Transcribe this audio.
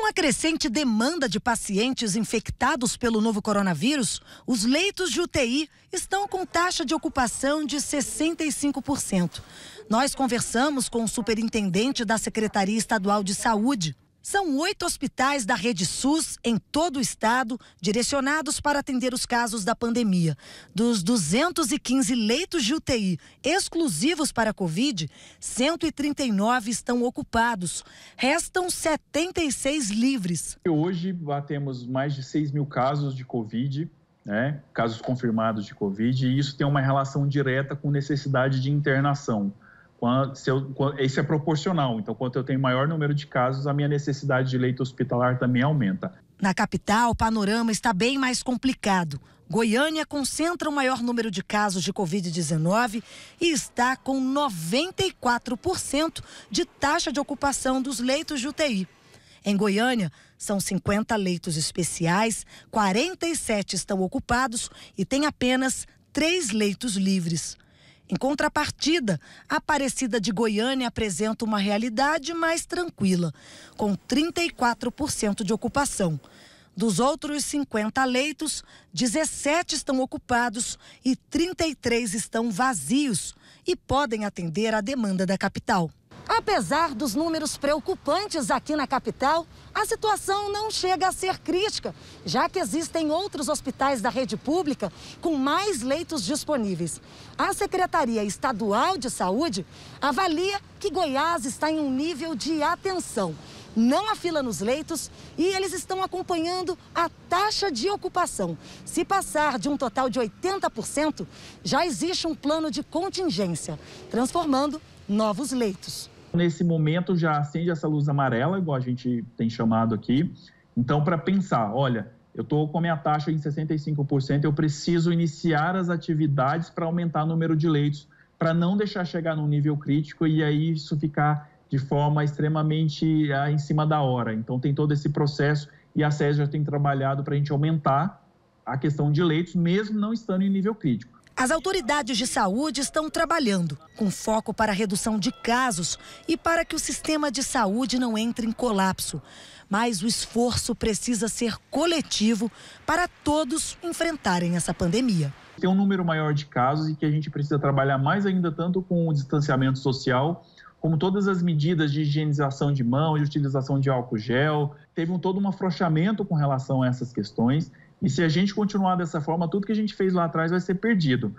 Com a crescente demanda de pacientes infectados pelo novo coronavírus, os leitos de UTI estão com taxa de ocupação de 65%. Nós conversamos com o superintendente da Secretaria Estadual de Saúde, são oito hospitais da rede SUS em todo o estado direcionados para atender os casos da pandemia. Dos 215 leitos de UTI exclusivos para a Covid, 139 estão ocupados. Restam 76 livres. Hoje batemos mais de 6 mil casos de Covid, né? casos confirmados de Covid, e isso tem uma relação direta com necessidade de internação. Quando, se eu, quando, isso é proporcional. Então, quanto eu tenho maior número de casos, a minha necessidade de leito hospitalar também aumenta. Na capital, o panorama está bem mais complicado. Goiânia concentra o maior número de casos de Covid-19 e está com 94% de taxa de ocupação dos leitos de UTI. Em Goiânia, são 50 leitos especiais, 47 estão ocupados e tem apenas 3 leitos livres. Em contrapartida, a Aparecida de Goiânia apresenta uma realidade mais tranquila, com 34% de ocupação. Dos outros 50 leitos, 17 estão ocupados e 33 estão vazios e podem atender à demanda da capital. Apesar dos números preocupantes aqui na capital, a situação não chega a ser crítica, já que existem outros hospitais da rede pública com mais leitos disponíveis. A Secretaria Estadual de Saúde avalia que Goiás está em um nível de atenção. Não há fila nos leitos e eles estão acompanhando a taxa de ocupação. Se passar de um total de 80%, já existe um plano de contingência, transformando novos leitos. Nesse momento já acende essa luz amarela, igual a gente tem chamado aqui. Então, para pensar, olha, eu estou com a minha taxa em 65%, eu preciso iniciar as atividades para aumentar o número de leitos, para não deixar chegar num nível crítico e aí isso ficar de forma extremamente ah, em cima da hora. Então, tem todo esse processo e a SES já tem trabalhado para a gente aumentar a questão de leitos, mesmo não estando em nível crítico. As autoridades de saúde estão trabalhando com foco para a redução de casos e para que o sistema de saúde não entre em colapso. Mas o esforço precisa ser coletivo para todos enfrentarem essa pandemia. Tem um número maior de casos e que a gente precisa trabalhar mais ainda, tanto com o distanciamento social, como todas as medidas de higienização de mão, de utilização de álcool gel. Teve um, todo um afrouxamento com relação a essas questões e se a gente continuar dessa forma, tudo que a gente fez lá atrás vai ser perdido.